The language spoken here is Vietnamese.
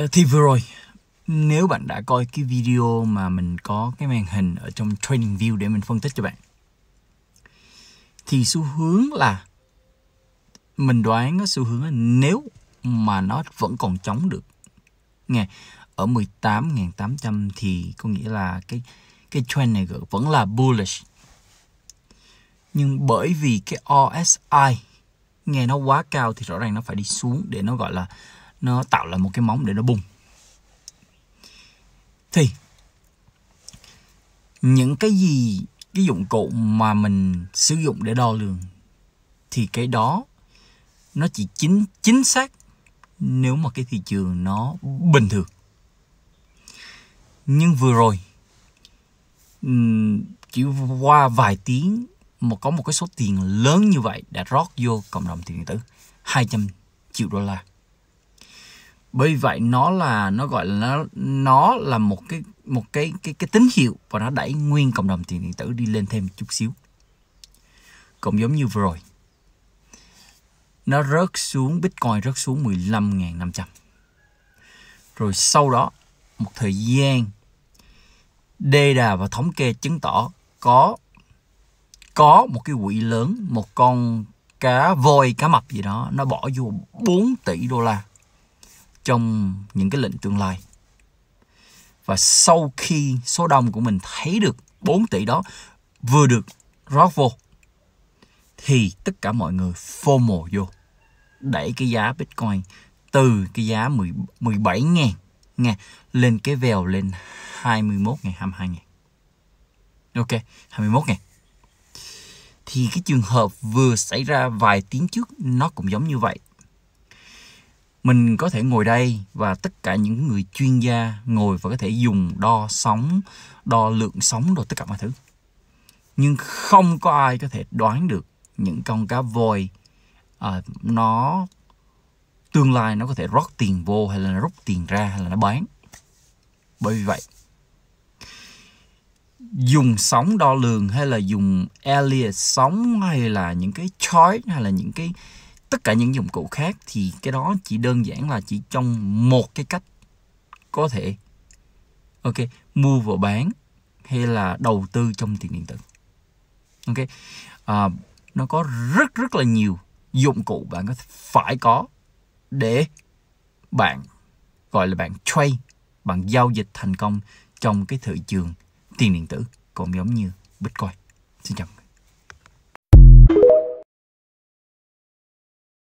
Ờ, thì vừa rồi, nếu bạn đã coi cái video mà mình có cái màn hình ở trong training View để mình phân tích cho bạn thì xu hướng là mình đoán cái xu hướng là nếu mà nó vẫn còn chống được nghe ở 18.800 thì có nghĩa là cái cái trend này vẫn là bullish nhưng bởi vì cái osi nghe nó quá cao thì rõ ràng nó phải đi xuống để nó gọi là nó tạo là một cái móng để nó bung thì những cái gì cái dụng cụ mà mình sử dụng để đo lường thì cái đó nó chỉ chính chính xác nếu mà cái thị trường nó bình thường nhưng vừa rồi chỉ qua vài tiếng mà có một cái số tiền lớn như vậy đã rót vô cộng đồng tiền điện tử 200 triệu đô la bởi vậy nó là nó gọi là nó nó là một cái một cái cái cái tín hiệu và nó đẩy nguyên cộng đồng tiền điện tử đi lên thêm chút xíu cũng giống như vừa rồi nó rớt xuống Bitcoin rớt xuống 15.500 rồi sau đó một thời gian đê đà và thống kê chứng tỏ có có một cái quỹ lớn một con cá voi cá mập gì đó nó bỏ vô 4 tỷ đô la trong những cái lệnh tương lai. Và sau khi số đông của mình thấy được 4 tỷ đó vừa được rót vô thì tất cả mọi người FOMO vô đẩy cái giá Bitcoin từ cái giá 10, 17 ngàn nha, lên cái vèo lên 21 ngàn, 22 ngàn. Ok, 21 ngàn. Thì cái trường hợp vừa xảy ra vài tiếng trước nó cũng giống như vậy mình có thể ngồi đây và tất cả những người chuyên gia ngồi và có thể dùng đo sóng đo lượng sóng đồ tất cả mọi thứ nhưng không có ai có thể đoán được những con cá voi à, nó tương lai nó có thể rót tiền vô hay là nó rút tiền ra hay là nó bán bởi vì vậy dùng sóng đo lường hay là dùng Elliot sóng hay là những cái chói hay là những cái tất cả những dụng cụ khác thì cái đó chỉ đơn giản là chỉ trong một cái cách có thể ok mua và bán hay là đầu tư trong tiền điện tử ok à, nó có rất rất là nhiều dụng cụ bạn có phải có để bạn gọi là bạn trade bạn giao dịch thành công trong cái thị trường tiền điện tử cũng giống như bitcoin xin chào